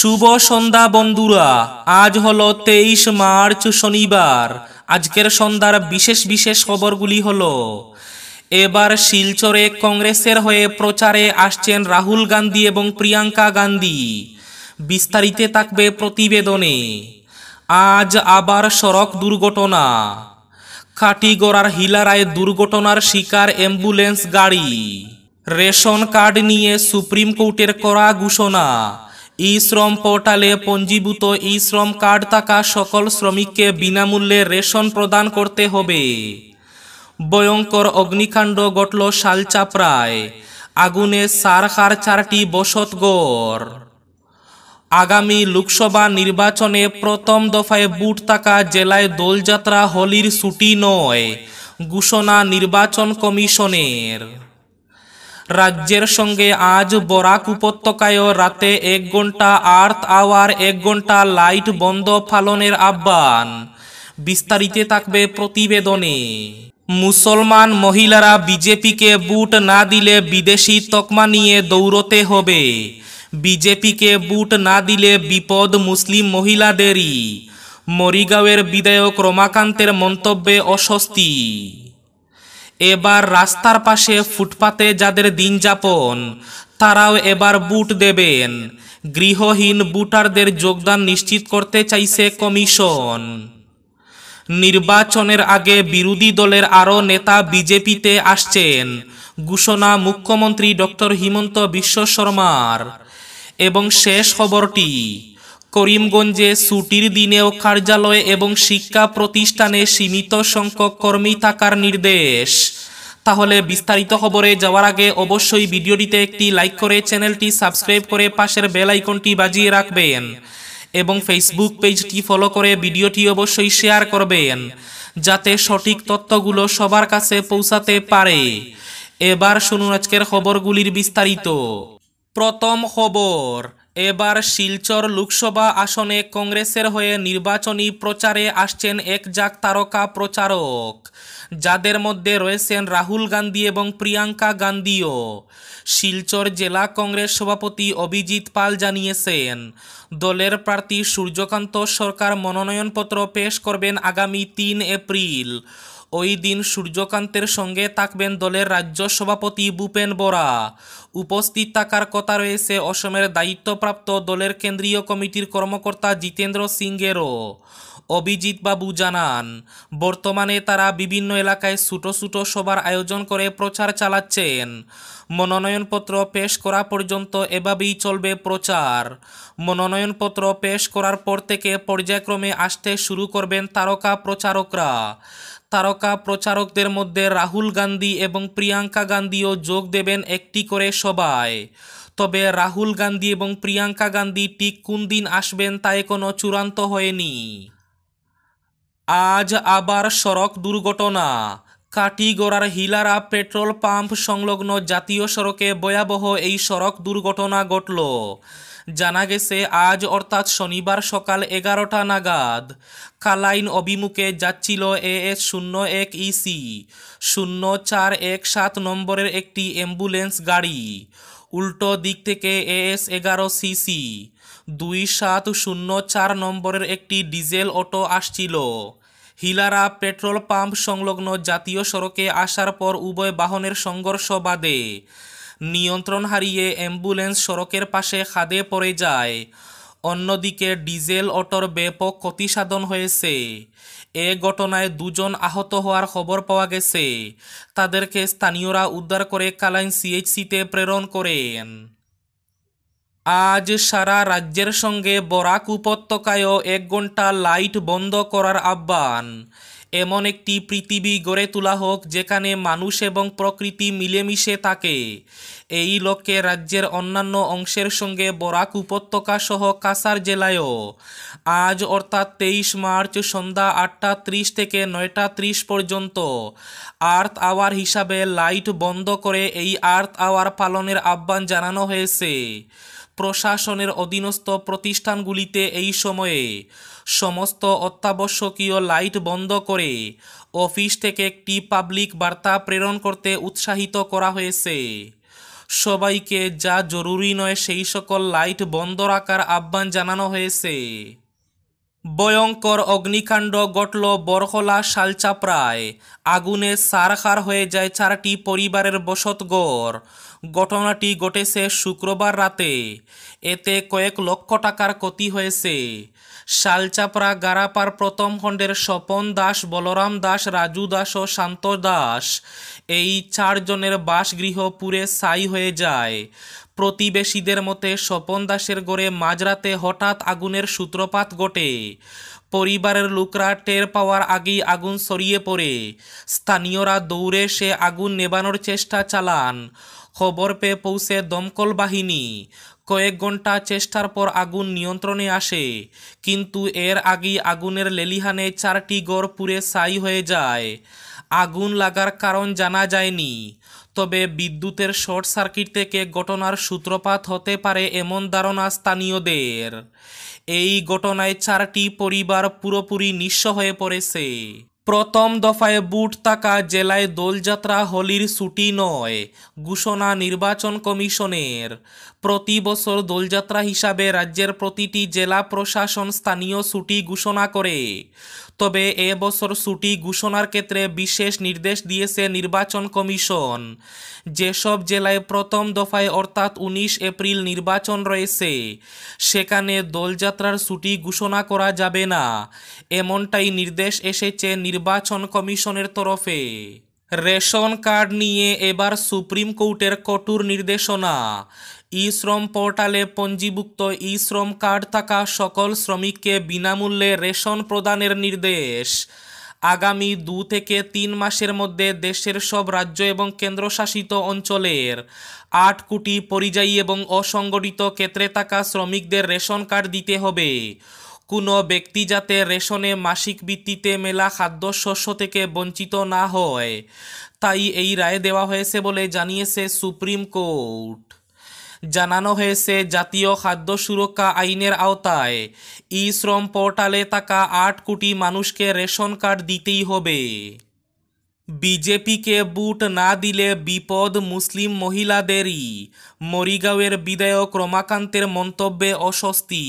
শুভ সন্ধ্যা বন্ধুরা আজ হলো তেইশ মার্চ শনিবার আজকের সন্ধ্যার বিশেষ বিশেষ খবরগুলি হল এবার শিলচরে কংগ্রেসের হয়ে প্রচারে আসছেন রাহুল গান্ধী এবং প্রিয়াঙ্কা গান্ধী বিস্তারিত থাকবে প্রতিবেদনে আজ আবার সড়ক দুর্ঘটনা খাটিগড়ার হিলারায় দুর্ঘটনার শিকার অ্যাম্বুলেন্স গাড়ি রেশন কার্ড নিয়ে সুপ্রিম কোর্টের করা ঘোষণা ই শ্রম পোর্টালে পঞ্জীভূত ই শ্রম কার্ড থাকা সকল শ্রমিককে বিনামূল্যে রেশন প্রদান করতে হবে ভয়ঙ্কর অগ্নিকাণ্ড গটল শালচাপড়ায় আগুনে সারহার চারটি বসত গড় আগামী লোকসভা নির্বাচনে প্রথম দফায় বুট থাকা জেলায় দোলযাত্রা হোলির ছুটি নয় ঘোষণা নির্বাচন কমিশনের রাজ্যের সঙ্গে আজ বরাক উপত্যকায় রাতে এক ঘন্টা আর্থ আওয়ার এক ঘন্টা লাইট বন্ধ ফালনের আহ্বান বিস্তারিত থাকবে প্রতিবেদনে মুসলমান মহিলারা বিজেপিকে বুট না দিলে বিদেশি তকমা নিয়ে দৌড়তে হবে বিজেপিকে বুট না দিলে বিপদ মুসলিম মহিলাদেরই মরিগাঁওয়ের বিধায়ক রমাকান্তের মন্তব্যে অস্বস্তি এবার রাস্তার পাশে ফুটপাতে যাদের দিন যাপন তারাও এবার বুট দেবেন গৃহহীন বুটারদের যোগদান নিশ্চিত করতে চাইছে কমিশন নির্বাচনের আগে বিরোধী দলের আরও নেতা বিজেপিতে আসছেন ঘোষণা মুখ্যমন্ত্রী ডক্টর হিমন্ত বিশ্ব শর্মার এবং শেষ খবরটি করিমগঞ্জে ছুটির দিনেও কার্যালয়ে এবং শিক্ষা প্রতিষ্ঠানে সীমিত সংখ্যক কর্মী থাকার নির্দেশ তাহলে বিস্তারিত খবরে যাওয়ার আগে অবশ্যই ভিডিওটিতে একটি লাইক করে চ্যানেলটি সাবস্ক্রাইব করে পাশের বেল আইকনটি বাজিয়ে রাখবেন এবং ফেসবুক পেজটি ফলো করে ভিডিওটি অবশ্যই শেয়ার করবেন যাতে সঠিক তথ্যগুলো সবার কাছে পৌঁছাতে পারে এবার শুনুন আজকের খবরগুলির বিস্তারিত প্রথম খবর এবার শিলচর লোকসভা আসনে কংগ্রেসের হয়ে নির্বাচনী প্রচারে আসছেন এক যাক তারকা প্রচারক যাদের মধ্যে রয়েছেন রাহুল গান্ধী এবং প্রিয়াঙ্কা গান্ধীও শিলচর জেলা কংগ্রেস সভাপতি অভিজিৎ পাল জানিয়েছেন দলের প্রার্থী সূর্যকান্ত সরকার মনোনয়নপত্র পেশ করবেন আগামী তিন এপ্রিল ওই দিন সূর্যকান্তের সঙ্গে থাকবেন দলের রাজ্য সভাপতি ভূপেন বরা উপস্থিত থাকার কথা রয়েছে অসমের দায়িত্বপ্রাপ্ত দলের কেন্দ্রীয় কমিটির কর্মকর্তা জিতেন্দ্র সিংয়েরও অভিজিৎবাবু জানান বর্তমানে তারা বিভিন্ন এলাকায় ছোটো ছোটো সভার আয়োজন করে প্রচার চালাচ্ছেন মনোনয়নপত্র পেশ করা পর্যন্ত এভাবেই চলবে প্রচার মনোনয়নপত্র পেশ করার পর থেকে পর্যায়ক্রমে আসতে শুরু করবেন তারকা প্রচারকরা তারকা প্রচারকদের মধ্যে রাহুল গান্ধী এবং প্রিয়াঙ্কা গান্ধীও যোগ দেবেন একটি করে সবাই তবে রাহুল গান্ধী এবং প্রিয়াঙ্কা গান্ধী ঠিক কোন দিন আসবেন তা এখনও চূড়ান্ত হয়নি আজ আবার সড়ক দুর্ঘটনা কাটিগড়ার হিলারা পেট্রোল পাম্প সংলগ্ন জাতীয় সড়কে ভয়াবহ এই সড়ক দুর্ঘটনা ঘটল জানা গেছে আজ অর্থাৎ শনিবার সকাল এগারোটা নাগাদ কালাইন অভিমুখে যাচ্ছিল এ এস শূন্য এক ইসি শূন্য চার এক সাত নম্বরের একটি অ্যাম্বুলেন্স গাড়ি উল্টো দিক থেকে এএস এগারো সিসি দুই সাত শূন্য চার নম্বরের একটি ডিজেল অটো আসছিল হিলারা পেট্রোল পাম্প সংলগ্ন জাতীয় সড়কে আসার পর উভয় বাহনের সংঘর্ষ বাদে নিয়ন্ত্রণ হারিয়ে অ্যাম্বুলেন্স সড়কের পাশে খাদে পড়ে যায় অন্যদিকে ডিজেল অটোর ব্যাপক ক্ষতিসাধন হয়েছে এ ঘটনায় দুজন আহত হওয়ার খবর পাওয়া গেছে তাদেরকে স্থানীয়রা উদ্ধার করে কালাইন সিএইচসিতে প্রেরণ করেন আজ সারা রাজ্যের সঙ্গে বরাক উপত্যকায়ও এক ঘন্টা লাইট বন্ধ করার আহ্বান এমন একটি পৃথিবী গড়ে তোলা হোক যেখানে মানুষ এবং প্রকৃতি মিলেমিশে থাকে এই লক্ষ্যে রাজ্যের অন্যান্য অংশের সঙ্গে বরাক উপত্যকা সহ কাসার জেলায়ও আজ অর্থাৎ তেইশ মার্চ সন্ধ্যা আটটা ত্রিশ থেকে নয়টা ত্রিশ পর্যন্ত আর্থ আওয়ার হিসাবে লাইট বন্ধ করে এই আর্থ আওয়ার পালনের আহ্বান জানানো হয়েছে প্রশাসনের অধীনস্থ প্রতিষ্ঠানগুলিতে এই সময়ে সমস্ত অত্যাবশ্যকীয় লাইট বন্ধ করে অফিস থেকে একটি পাবলিক বার্তা প্রেরণ করতে উৎসাহিত করা হয়েছে সবাইকে যা জরুরি নয় সেই সকল লাইট বন্ধ রাখার আহ্বান জানানো হয়েছে ভয়ঙ্কর অগ্নিকাণ্ড ঘটল বরহলা শালচাপড়ায় আগুনে সারখার হয়ে যায় চারটি পরিবারের বসতঘর ঘটনাটি ঘটেছে শুক্রবার রাতে এতে কয়েক লক্ষ টাকার ক্ষতি হয়েছে শালচাপড়া গারাপার প্রথম খণ্ডের স্বপন দাস বলরাম দাস রাজু দাস ও শান্ত দাস এই চারজনের বাসগৃহ পুরে সাই হয়ে যায় প্রতিবেশীদের মতে স্বপন দাসের গড়ে মাঝরাতে হঠাৎ আগুনের সূত্রপাত ঘটে পরিবারের লোকরা টের পাওয়ার আগেই আগুন ছড়িয়ে পড়ে স্থানীয়রা দৌড়ে সে আগুন নেবানোর চেষ্টা চালান খবর পেয়ে পৌঁছে দমকল বাহিনী কয়েক ঘন্টা চেষ্টার পর আগুন নিয়ন্ত্রণে আসে কিন্তু এর আগেই আগুনের লেলিহানে চারটি গড় পুড়ে ছাই হয়ে যায় আগুন লাগার কারণ জানা যায়নি তবে বিদ্যুতের শর্ট সার্কিট থেকে ঘটনার সূত্রপাত হতে পারে এমন ধারণা স্থানীয়দের এই ঘটনায় চারটি পরিবার পুরোপুরি নিঃস্ব হয়ে পড়েছে প্রথম দফায় বুট তাকা জেলায় দোলযাত্রা হোলির ছুটি নয় ঘোষণা নির্বাচন কমিশনের প্রতি বছর দোলযাত্রা হিসাবে রাজ্যের প্রতিটি জেলা প্রশাসন স্থানীয় ছুটি ঘোষণা করে তবে এবছর ছুটি ঘোষণার ক্ষেত্রে বিশেষ নির্দেশ দিয়েছে নির্বাচন কমিশন যেসব জেলায় প্রথম দফায় অর্থাৎ উনিশ এপ্রিল নির্বাচন রয়েছে সেখানে দোলযাত্রার ছুটি ঘোষণা করা যাবে না এমনটাই নির্দেশ এসেছে নির্বাচন কমিশনের তরফে রেশন কার্ড নিয়ে এবার সুপ্রিম কোর্টের কঠোর নির্দেশনা ই শ্রম পোর্টালে পঞ্জীভুক্ত ই শ্রম কার্ড থাকা সকল শ্রমিককে বিনামূল্যে রেশন প্রদানের নির্দেশ আগামী দু থেকে তিন মাসের মধ্যে দেশের সব রাজ্য এবং কেন্দ্রশাসিত অঞ্চলের আট কোটি পরিযায়ী এবং অসংগঠিত ক্ষেত্রে থাকা শ্রমিকদের রেশন কার্ড দিতে হবে কোনো ব্যক্তি যাতে রেশনে মাসিক ভিত্তিতে মেলা খাদ্যশস্য থেকে বঞ্চিত না হয় তাই এই রায় দেওয়া হয়েছে বলে জানিয়েছে সুপ্রিম কোর্ট জানানো হয়েছে জাতীয় খাদ্য সুরক্ষা আইনের আওতায় ই শ্রম পোর্টালে থাকা আট কোটি মানুষকে রেশন কার্ড দিতেই হবে বিজেপিকে বুট না দিলে বিপদ মুসলিম মহিলাদেরই মরিগাঁওয়ের বিধায়ক রমাকান্তের মন্তব্যে অস্বস্তি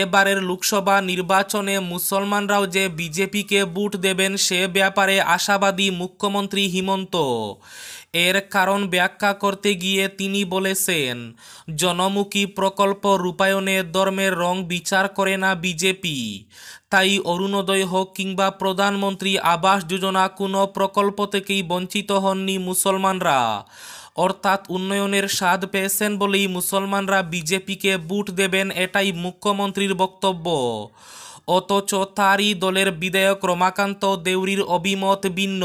এবারের লোকসভা নির্বাচনে মুসলমানরাও যে বিজেপিকে বুট দেবেন সে ব্যাপারে আশাবাদী মুখ্যমন্ত্রী হিমন্ত এর কারণ ব্যাখ্যা করতে গিয়ে তিনি বলেছেন জনমুখী প্রকল্প রূপায়নে ধর্মের রং বিচার করে না বিজেপি তাই অরুণোদয় হোক কিংবা প্রধানমন্ত্রী আবাস যোজনা কোনো প্রকল্প থেকেই বঞ্চিত হননি মুসলমানরা অর্থাৎ উন্নয়নের স্বাদ পেয়েছেন বলেই মুসলমানরা বিজেপিকে বুট দেবেন এটাই মুখ্যমন্ত্রীর বক্তব্য অথচ তারই দলের বিধায়ক রমাকান্ত দেউরির অভিমত ভিন্ন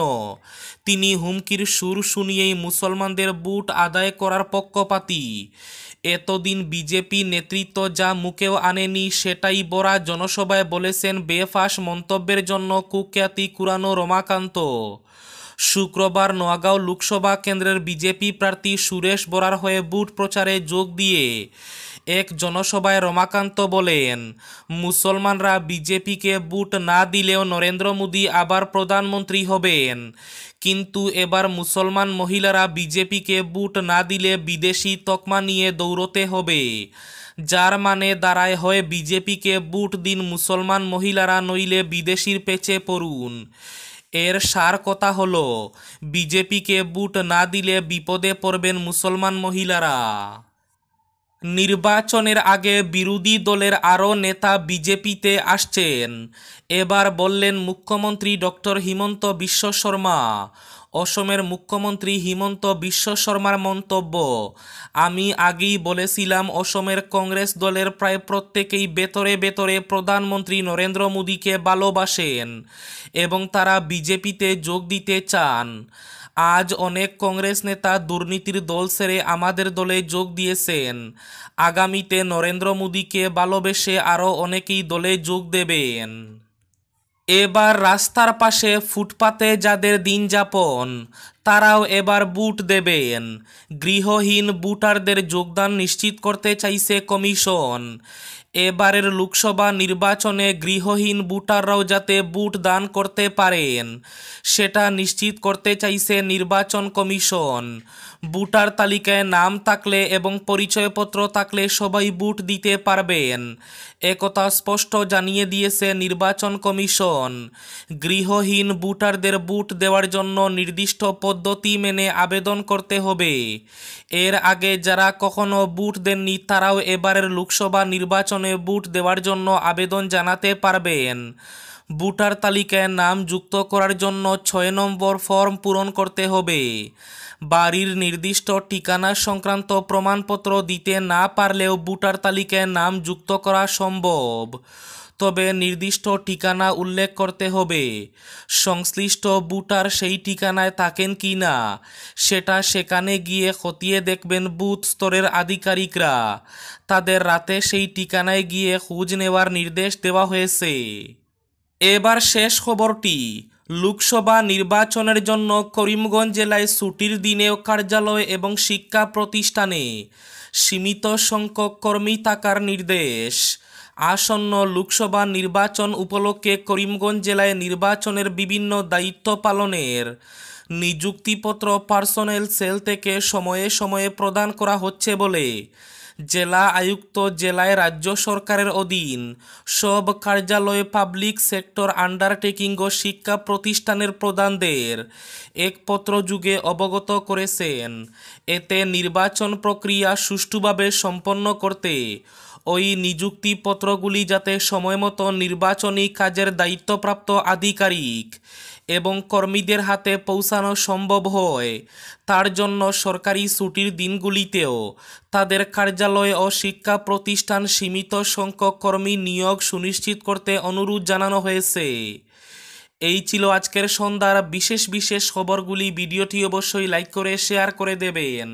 তিনি হুমকির সুর শুনিয়েই মুসলমানদের বুট আদায় করার পক্ষপাতী এতদিন বিজেপি নেতৃত্ব যা মুখেও আনেনি সেটাই বরা জনসভায় বলেছেন বেফাস মন্তব্যের জন্য কুখ্যাতি কুরানো রমাকান্ত শুক্রবার নোয়াগাঁও লোকসভা কেন্দ্রের বিজেপি প্রার্থী সুরেশ বরার হয়ে বুট প্রচারে যোগ দিয়ে এক জনসভায় রমাকান্ত বলেন মুসলমানরা বিজেপিকে বুট না দিলেও নরেন্দ্র মোদী আবার প্রধানমন্ত্রী হবেন কিন্তু এবার মুসলমান মহিলারা বিজেপিকে বুট না দিলে বিদেশি তকমা নিয়ে দৌড়তে হবে যার মানে দাঁড়ায় হয় বিজেপিকে বুট দিন মুসলমান মহিলারা নইলে বিদেশির পেছে পড়ুন এর সার কথা হল বিজেপিকে বুট না দিলে বিপদে পড়বেন মুসলমান মহিলারা নির্বাচনের আগে বিরোধী দলের আরও নেতা বিজেপিতে আসছেন এবার বললেন মুখ্যমন্ত্রী ডক্টর হিমন্ত বিশ্ব শর্মা অসমের মুখ্যমন্ত্রী হিমন্ত বিশ্ব শর্মার মন্তব্য আমি আগেই বলেছিলাম অসমের কংগ্রেস দলের প্রায় প্রত্যেকেই বেতরে বেতরে প্রধানমন্ত্রী নরেন্দ্র মোদীকে ভালোবাসেন এবং তারা বিজেপিতে যোগ দিতে চান আজ অনেক কংগ্রেস নেতা দুর্নীতির দল সেরে আমাদের দলে যোগ দিয়েছেন আগামীতে নরেন্দ্র মোদীকে ভালোবেসে আরও অনেকেই দলে যোগ দেবেন এবার রাস্তার পাশে ফুটপাতে যাদের দিন যাপন তারাও এবার বুট দেবেন গৃহহীন বুটারদের যোগদান নিশ্চিত করতে চাইছে কমিশন এবারের লোকসভা নির্বাচনে গৃহহীন ভোটাররাও যাতে ভোট দান করতে পারেন সেটা নিশ্চিত করতে চাইছে নির্বাচন কমিশন ভোটার তালিকায় নাম থাকলে এবং পরিচয়পত্র থাকলে সবাই ভোট দিতে পারবেন একথা স্পষ্ট জানিয়ে দিয়েছে নির্বাচন কমিশন গৃহহীন ভোটারদের ভোট দেওয়ার জন্য নির্দিষ্ট পদ্ধতি মেনে আবেদন করতে হবে এর আগে যারা কখনো ভোট দেননি তারাও এবারের লোকসভা নির্বাচনে ভোট দেওয়ার জন্য আবেদন জানাতে পারবেন ভোটার তালিকায় নাম যুক্ত করার জন্য ছয় নম্বর ফর্ম পূরণ করতে হবে বাড়ির নির্দিষ্ট ঠিকানা সংক্রান্ত প্রমাণপত্র দিতে না পারলেও ভোটার তালিকায় নাম যুক্ত করা সম্ভব তবে নির্দিষ্ট ঠিকানা উল্লেখ করতে হবে সংশ্লিষ্ট বুটার সেই ঠিকানায় থাকেন কি না সেটা সেখানে গিয়ে খতিয়ে দেখবেন বুথ স্তরের আধিকারিকরা তাদের রাতে সেই ঠিকানায় গিয়ে খোঁজ নেওয়ার নির্দেশ দেওয়া হয়েছে এবার শেষ খবরটি লোকসভা নির্বাচনের জন্য করিমগঞ্জ জেলায় ছুটির দিনেও কার্যালয় এবং শিক্ষা প্রতিষ্ঠানে সীমিত সংখ্যক কর্মী থাকার নির্দেশ আসন্ন লোকসভা নির্বাচন উপলক্ষে করিমগঞ্জ জেলায় নির্বাচনের বিভিন্ন দায়িত্ব পালনের নিযুক্তিপত্র পার্সোনেল সেল থেকে সময়ে সময়ে প্রদান করা হচ্ছে বলে জেলা আয়ুক্ত জেলায় রাজ্য সরকারের অধীন সব কার্যালয়ে পাবলিক সেক্টর আন্ডারটেকিং ও শিক্ষা প্রতিষ্ঠানের প্রধানদের এক যুগে অবগত করেছেন এতে নির্বাচন প্রক্রিয়া সুষ্ঠুভাবে সম্পন্ন করতে ওই নিযুক্তিপত্রগুলি যাতে সময়মতো নির্বাচনী কাজের দায়িত্বপ্রাপ্ত আধিকারিক এবং কর্মীদের হাতে পৌঁছানো সম্ভব হয় তার জন্য সরকারি ছুটির দিনগুলিতেও তাদের কার্যালয় ও শিক্ষা প্রতিষ্ঠান সীমিত সংখ্যক কর্মী নিয়োগ সুনিশ্চিত করতে অনুরোধ জানানো হয়েছে এই ছিল আজকের সন্ধ্যার বিশেষ বিশেষ খবরগুলি ভিডিওটি অবশ্যই লাইক করে শেয়ার করে দেবেন